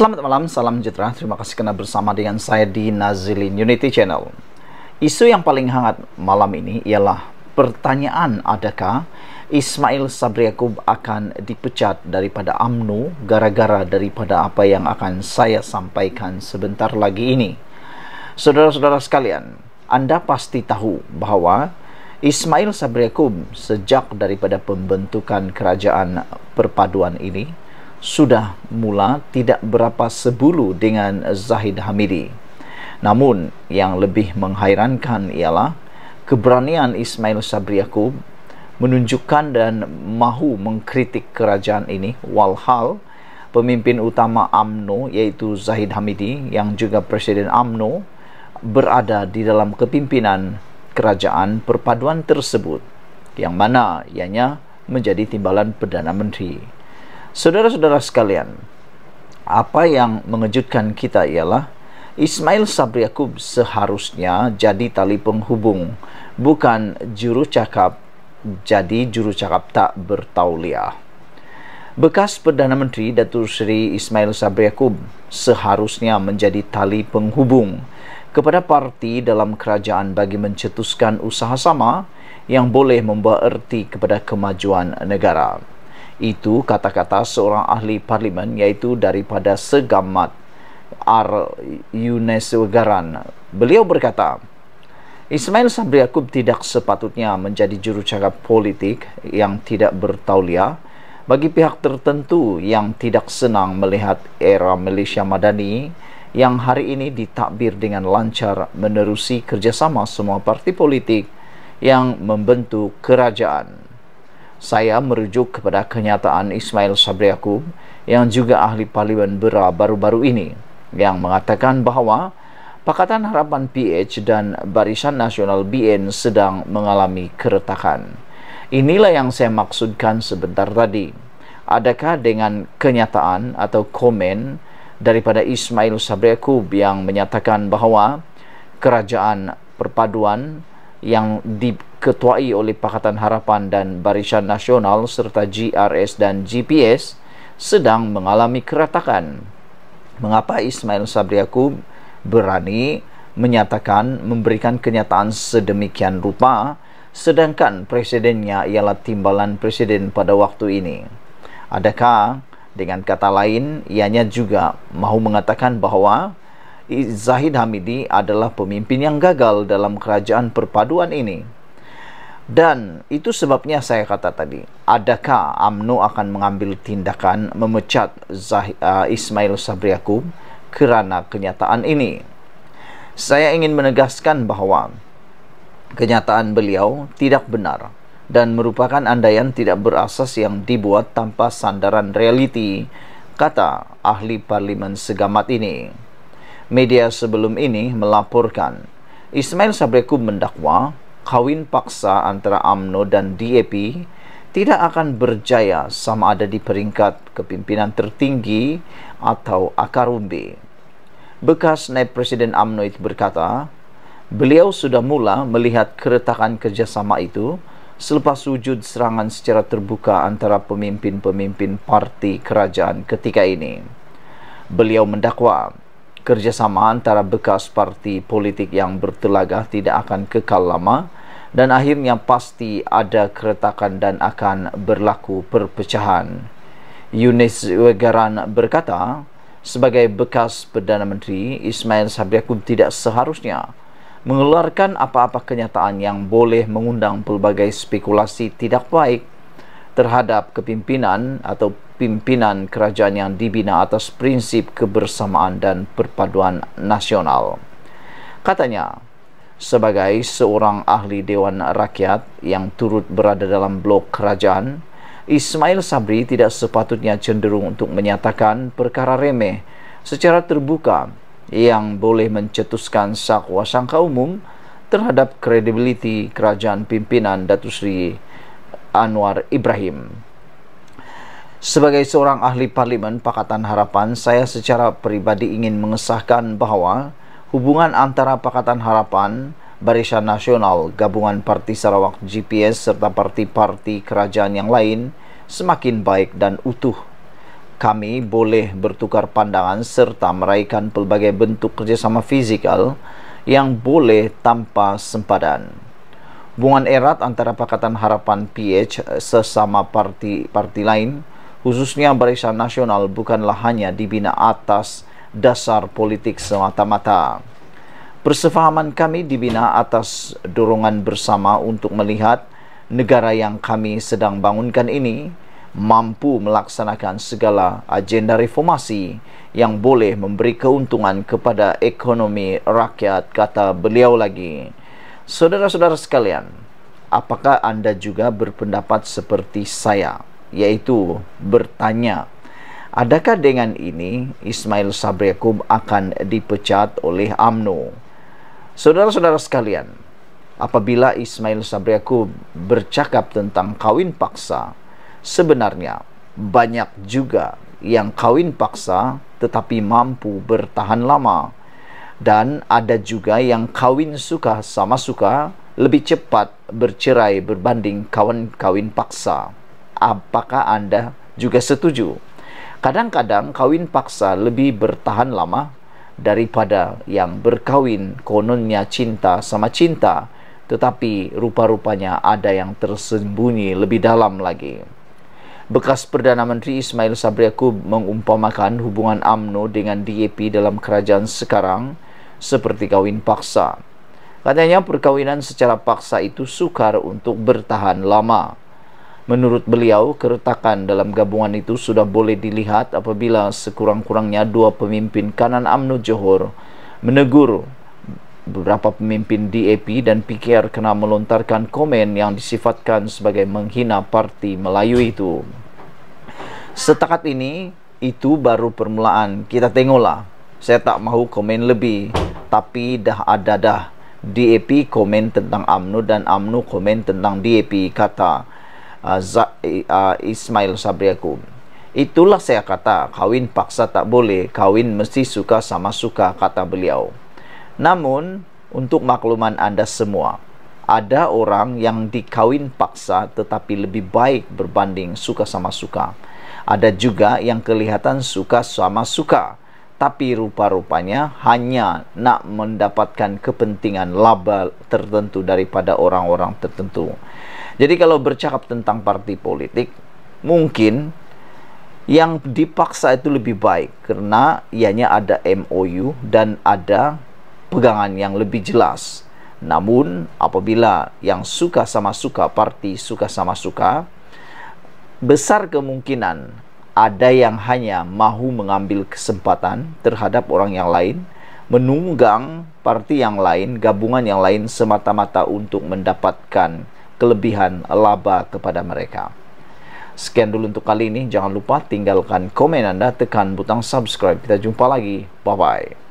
Selamat malam, salam sejahtera. Terima kasih kerana bersama dengan saya di Nazilin Unity Channel. Isu yang paling hangat malam ini ialah pertanyaan adakah Ismail Sabri Yaakob akan dipecat daripada AMNU gara-gara daripada apa yang akan saya sampaikan sebentar lagi ini. Saudara-saudara sekalian, anda pasti tahu bahawa Ismail Sabri Yaakob sejak daripada pembentukan kerajaan perpaduan ini sudah mula tidak berapa sebulu dengan Zahid Hamidi. Namun, yang lebih menghairankan ialah keberanian Ismail Sabri Yaakob menunjukkan dan mahu mengkritik kerajaan ini walhal pemimpin utama AMNO iaitu Zahid Hamidi yang juga Presiden AMNO berada di dalam kepimpinan kerajaan perpaduan tersebut yang mana ianya menjadi timbalan Perdana Menteri. Saudara-saudara sekalian, apa yang mengejutkan kita ialah Ismail Sabri Yaakob seharusnya jadi tali penghubung, bukan juru cakap jadi juru cakap tak bertauliah. Bekas Perdana Menteri Datuk Seri Ismail Sabri Yaakob seharusnya menjadi tali penghubung kepada parti dalam kerajaan bagi mencetuskan usaha sama yang boleh membawa erti kepada kemajuan negara. Itu kata-kata seorang ahli parlimen yaitu daripada Segamat R. Yuneswagaran. Beliau berkata, Ismail Sabri Yaakob tidak sepatutnya menjadi jurucakap politik yang tidak bertaulia bagi pihak tertentu yang tidak senang melihat era Malaysia Madani yang hari ini ditakbir dengan lancar menerusi kerjasama semua parti politik yang membentuk kerajaan saya merujuk kepada kenyataan Ismail Sabri Yaakub yang juga ahli parlimen Bera baru-baru ini yang mengatakan bahawa Pakatan Harapan PH dan Barisan Nasional BN sedang mengalami keretakan. Inilah yang saya maksudkan sebentar tadi. Adakah dengan kenyataan atau komen daripada Ismail Sabri Yaakub yang menyatakan bahawa kerajaan perpaduan yang di diketuai oleh Pakatan Harapan dan Barisan Nasional serta GRS dan GPS sedang mengalami keretakan. Mengapa Ismail Sabri Yaakob berani menyatakan memberikan kenyataan sedemikian rupa sedangkan presidennya ialah timbalan presiden pada waktu ini? Adakah dengan kata lain ianya juga mahu mengatakan bahawa Zahid Hamidi adalah pemimpin yang gagal dalam kerajaan perpaduan ini? Dan itu sebabnya saya kata tadi, adakah AMNO akan mengambil tindakan memecat Zah uh, Ismail Sabri Yaakob kerana kenyataan ini? Saya ingin menegaskan bahawa kenyataan beliau tidak benar dan merupakan andaian tidak berasas yang dibuat tanpa sandaran realiti, kata ahli parlimen segamat ini. Media sebelum ini melaporkan, Ismail Sabri Yaakob mendakwa kawin paksa antara AMNO dan DAP tidak akan berjaya sama ada di peringkat kepimpinan tertinggi atau akar umbi. Bekas naib presiden AMNO itu berkata, beliau sudah mula melihat keretakan kerjasama itu selepas sujud serangan secara terbuka antara pemimpin-pemimpin parti kerajaan ketika ini. Beliau mendakwa, kerjasama antara bekas parti politik yang bertelagah tidak akan kekal lama dan akhirnya pasti ada keretakan dan akan berlaku perpecahan. Yunis Wegaran berkata, sebagai bekas Perdana Menteri, Ismail Sabriakum tidak seharusnya mengeluarkan apa-apa kenyataan yang boleh mengundang pelbagai spekulasi tidak baik terhadap kepimpinan atau pimpinan kerajaan yang dibina atas prinsip kebersamaan dan perpaduan nasional. Katanya, sebagai seorang ahli Dewan Rakyat yang turut berada dalam blok kerajaan, Ismail Sabri tidak sepatutnya cenderung untuk menyatakan perkara remeh secara terbuka yang boleh mencetuskan sakwa sangka umum terhadap kredibiliti kerajaan pimpinan Datu Sri Anwar Ibrahim. Sebagai seorang ahli parlimen Pakatan Harapan, saya secara peribadi ingin mengesahkan bahawa hubungan antara Pakatan Harapan, Barisan Nasional, Gabungan Parti Sarawak GPS serta parti-parti kerajaan yang lain semakin baik dan utuh. Kami boleh bertukar pandangan serta meraihkan pelbagai bentuk kerjasama fizikal yang boleh tanpa sempadan. Hubungan erat antara Pakatan Harapan PH sesama parti-parti lain khususnya barisan nasional bukanlah hanya dibina atas dasar politik semata-mata. Persefahaman kami dibina atas dorongan bersama untuk melihat negara yang kami sedang bangunkan ini mampu melaksanakan segala agenda reformasi yang boleh memberi keuntungan kepada ekonomi rakyat kata beliau lagi. Saudara-saudara sekalian, apakah anda juga berpendapat seperti saya? yaitu bertanya adakah dengan ini Ismail Sabri Yaakob akan dipecat oleh AMNO saudara-saudara sekalian apabila Ismail Sabri Yaakob bercakap tentang kawin paksa sebenarnya banyak juga yang kawin paksa tetapi mampu bertahan lama dan ada juga yang kawin suka sama suka lebih cepat bercerai berbanding kawan kawin paksa apakah anda juga setuju? Kadang-kadang kawin paksa lebih bertahan lama daripada yang berkawin kononnya cinta sama cinta tetapi rupa-rupanya ada yang tersembunyi lebih dalam lagi. Bekas Perdana Menteri Ismail Sabri Yaakob mengumpamakan hubungan AMNO dengan DAP dalam kerajaan sekarang seperti kawin paksa. Katanya perkawinan secara paksa itu sukar untuk bertahan lama. Menurut beliau, keretakan dalam gabungan itu sudah boleh dilihat apabila sekurang-kurangnya dua pemimpin kanan UMNO Johor menegur beberapa pemimpin DAP dan PKR kena melontarkan komen yang disifatkan sebagai menghina parti Melayu itu. Setakat ini, itu baru permulaan. Kita tengoklah. Saya tak mahu komen lebih, tapi dah ada dah. DAP komen tentang UMNO dan UMNO komen tentang DAP, kata uh, Ismail Sabri aku. Itulah saya kata, kawin paksa tak boleh, kawin mesti suka sama suka, kata beliau. Namun, untuk makluman anda semua, ada orang yang dikawin paksa tetapi lebih baik berbanding suka sama suka. Ada juga yang kelihatan suka sama suka, tapi rupa-rupanya hanya nak mendapatkan kepentingan laba tertentu daripada orang-orang tertentu. Jadi kalau bercakap tentang partai politik, mungkin yang dipaksa itu lebih baik karena ianya ada MOU dan ada pegangan yang lebih jelas. Namun apabila yang suka sama suka parti suka sama suka besar kemungkinan ada yang hanya mahu mengambil kesempatan terhadap orang yang lain menunggang parti yang lain, gabungan yang lain semata-mata untuk mendapatkan kelebihan laba kepada mereka. Sekian dulu untuk kali ini. Jangan lupa tinggalkan komen anda, tekan butang subscribe. Kita jumpa lagi. Bye-bye.